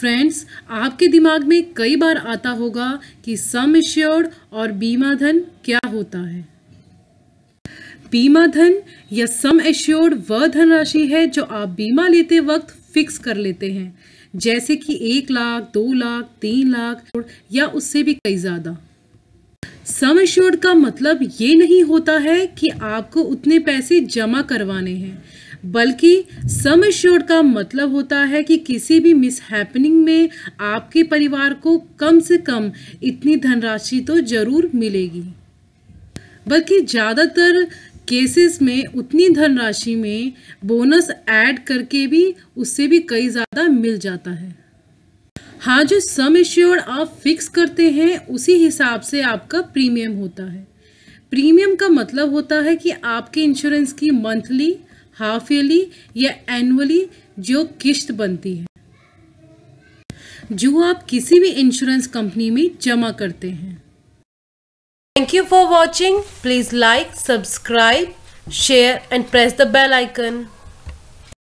friends आपके दिमाग में कई बार आता होगा कि सम इश्योर्ड और बीमा धन क्या होता है बीमा धन या सम एश्योर्ड वह धनराशि है जो आप बीमा लेते वक्त फिक्स कर लेते हैं जैसे कि एक लाख दो लाख तीन लाख या उससे भी कई ज़्यादा सम एश्योर्ड का मतलब ये नहीं होता है कि आपको उतने पैसे जमा करवाने हैं बल्कि सम एश्योर्ड का मतलब होता है कि किसी भी मिस हैपनिंग में आपके परिवार को कम से कम इतनी धनराशि तो ज़रूर मिलेगी बल्कि ज़्यादातर केसेस में उतनी धनराशि में बोनस ऐड करके भी उससे भी कई ज़्यादा मिल जाता है हाँ जो सम इश्योर्ड आप फिक्स करते हैं उसी हिसाब से आपका प्रीमियम होता है प्रीमियम का मतलब होता है कि आपके इंश्योरेंस की मंथली हाफ ईयरली या एनुअली जो किश्त बनती है जो आप किसी भी इंश्योरेंस कंपनी में जमा करते हैं thank you for watching please like subscribe share and press the bell icon